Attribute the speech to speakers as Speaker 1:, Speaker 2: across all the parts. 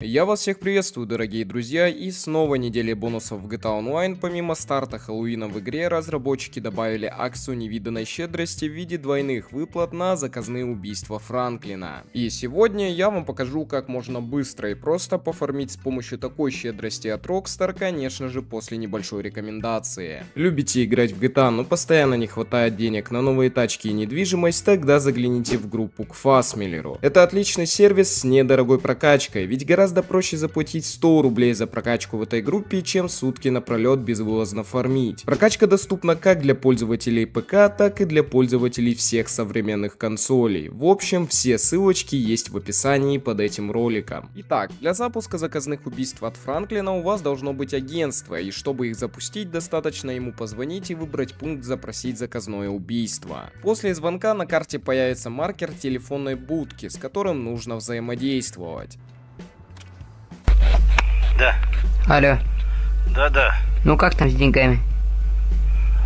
Speaker 1: Я вас всех приветствую, дорогие друзья, и снова недели бонусов в GTA Online. Помимо старта Хэллоуина в игре, разработчики добавили акцию невиданной щедрости в виде двойных выплат на заказные убийства Франклина. И сегодня я вам покажу, как можно быстро и просто пофармить с помощью такой щедрости от Rockstar, конечно же, после небольшой рекомендации. Любите играть в GTA, но постоянно не хватает денег на новые тачки и недвижимость, тогда загляните в группу к Фасмиллеру. Это отличный сервис с недорогой прокачкой, ведь гораздо гораздо проще заплатить 100 рублей за прокачку в этой группе, чем сутки напролет безвылазно фармить. Прокачка доступна как для пользователей ПК, так и для пользователей всех современных консолей. В общем, все ссылочки есть в описании под этим роликом. Итак, для запуска заказных убийств от Франклина у вас должно быть агентство, и чтобы их запустить, достаточно ему позвонить и выбрать пункт «Запросить заказное убийство». После звонка на карте появится маркер телефонной будки, с которым нужно взаимодействовать. Да. Алло. Да-да. Ну как там с деньгами?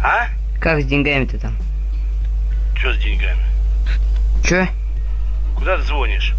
Speaker 1: А? Как с деньгами ты там? Чё с деньгами? Чё? Куда ты звонишь?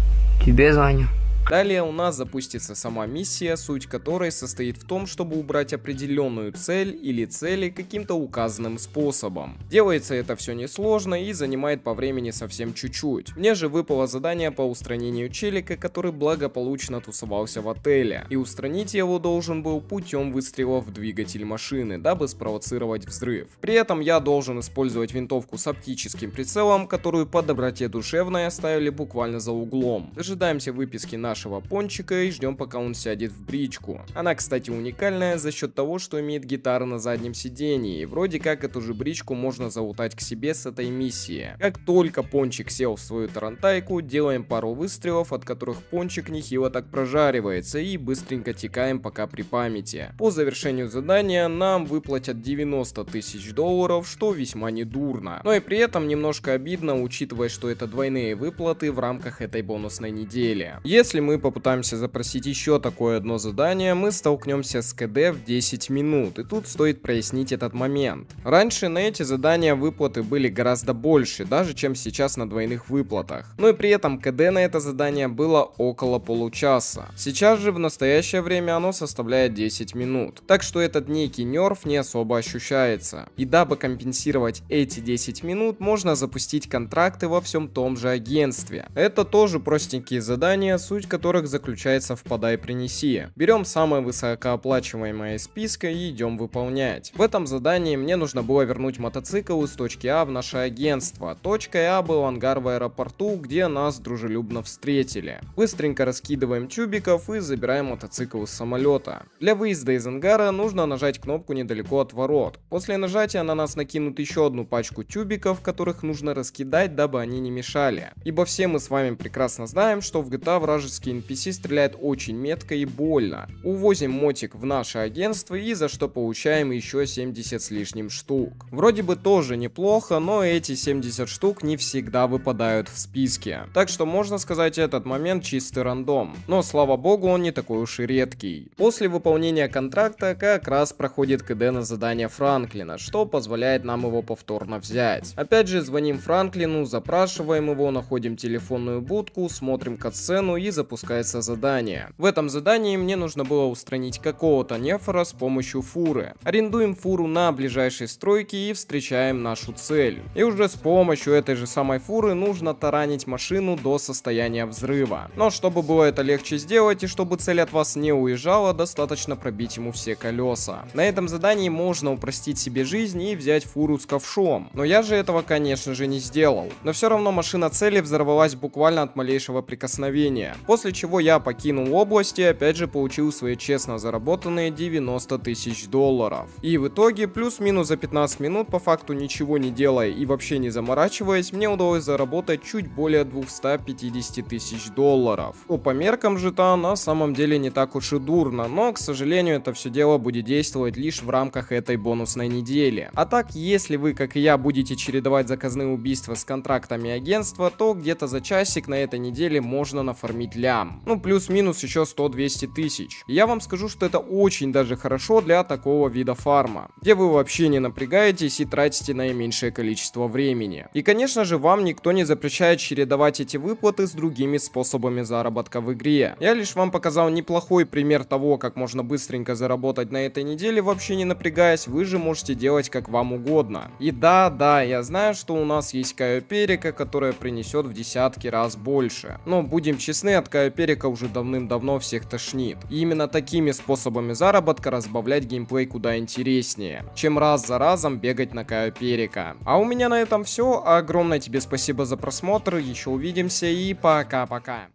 Speaker 1: Тебе звоню. Далее у нас запустится сама миссия, суть которой состоит в том, чтобы убрать определенную цель или цели каким-то указанным способом. Делается это все несложно и занимает по времени совсем чуть-чуть. Мне же выпало задание по устранению челика, который благополучно тусовался в отеле. И устранить его должен был путем выстрела в двигатель машины, дабы спровоцировать взрыв. При этом я должен использовать винтовку с оптическим прицелом, которую по доброте душевной оставили буквально за углом. Дожидаемся выписки на нашего пончика и ждем пока он сядет в бричку. Она кстати уникальная за счет того, что имеет гитару на заднем сидении и вроде как эту же бричку можно заутать к себе с этой миссии. Как только пончик сел в свою тарантайку, делаем пару выстрелов, от которых пончик нехило так прожаривается и быстренько текаем пока при памяти. По завершению задания нам выплатят 90 тысяч долларов, что весьма недурно. Но и при этом немножко обидно, учитывая, что это двойные выплаты в рамках этой бонусной недели. Если мы попытаемся запросить еще такое одно задание, мы столкнемся с КД в 10 минут, и тут стоит прояснить этот момент. Раньше на эти задания выплаты были гораздо больше, даже чем сейчас на двойных выплатах. Но и при этом КД на это задание было около получаса. Сейчас же в настоящее время оно составляет 10 минут. Так что этот некий нерв не особо ощущается. И дабы компенсировать эти 10 минут, можно запустить контракты во всем том же агентстве. Это тоже простенькие задания, суть которых заключается в «подай, принеси». Берем самое высокооплачиваемое из списка и идем выполнять. В этом задании мне нужно было вернуть мотоцикл из точки А в наше агентство. Точка А был ангар в аэропорту, где нас дружелюбно встретили. Быстренько раскидываем тюбиков и забираем мотоцикл из самолета. Для выезда из ангара нужно нажать кнопку недалеко от ворот. После нажатия на нас накинут еще одну пачку тюбиков, которых нужно раскидать, дабы они не мешали. Ибо все мы с вами прекрасно знаем, что в GTA а вражеские Гигантский NPC стреляет очень метко и больно. Увозим мотик в наше агентство и за что получаем еще 70 с лишним штук. Вроде бы тоже неплохо, но эти 70 штук не всегда выпадают в списке. Так что можно сказать этот момент чистый рандом. Но слава богу он не такой уж и редкий. После выполнения контракта как раз проходит КД на задание Франклина, что позволяет нам его повторно взять. Опять же звоним Франклину, запрашиваем его, находим телефонную будку, смотрим катсцену и запускаем запускается задание. В этом задании мне нужно было устранить какого-то нефора с помощью фуры. Арендуем фуру на ближайшей стройке и встречаем нашу цель. И уже с помощью этой же самой фуры нужно таранить машину до состояния взрыва. Но чтобы было это легче сделать и чтобы цель от вас не уезжала, достаточно пробить ему все колеса. На этом задании можно упростить себе жизнь и взять фуру с ковшом. Но я же этого, конечно же, не сделал. Но все равно машина цели взорвалась буквально от малейшего прикосновения. После после чего я покинул область и опять же получил свои честно заработанные 90 тысяч долларов. И в итоге плюс-минус за 15 минут по факту ничего не делая и вообще не заморачиваясь, мне удалось заработать чуть более 250 тысяч долларов. Но ну, по меркам жита на самом деле не так уж и дурно, но к сожалению это все дело будет действовать лишь в рамках этой бонусной недели. А так, если вы как и я будете чередовать заказные убийства с контрактами агентства, то где-то за часик на этой неделе можно нафармить ля рублям. Ну, плюс-минус еще 100-200 тысяч. я вам скажу, что это очень даже хорошо для такого вида фарма, где вы вообще не напрягаетесь и тратите наименьшее количество времени. И, конечно же, вам никто не запрещает чередовать эти выплаты с другими способами заработка в игре. Я лишь вам показал неплохой пример того, как можно быстренько заработать на этой неделе, вообще не напрягаясь, вы же можете делать как вам угодно. И да, да, я знаю, что у нас есть Кайо которая принесет в десятки раз больше. Но будем честны, от заработка перика уже давным-давно всех тошнит. И именно такими способами заработка разбавлять геймплей куда интереснее, чем раз за разом бегать на Каю перика. А у меня на этом все. Огромное тебе спасибо за просмотр. Еще увидимся и пока-пока.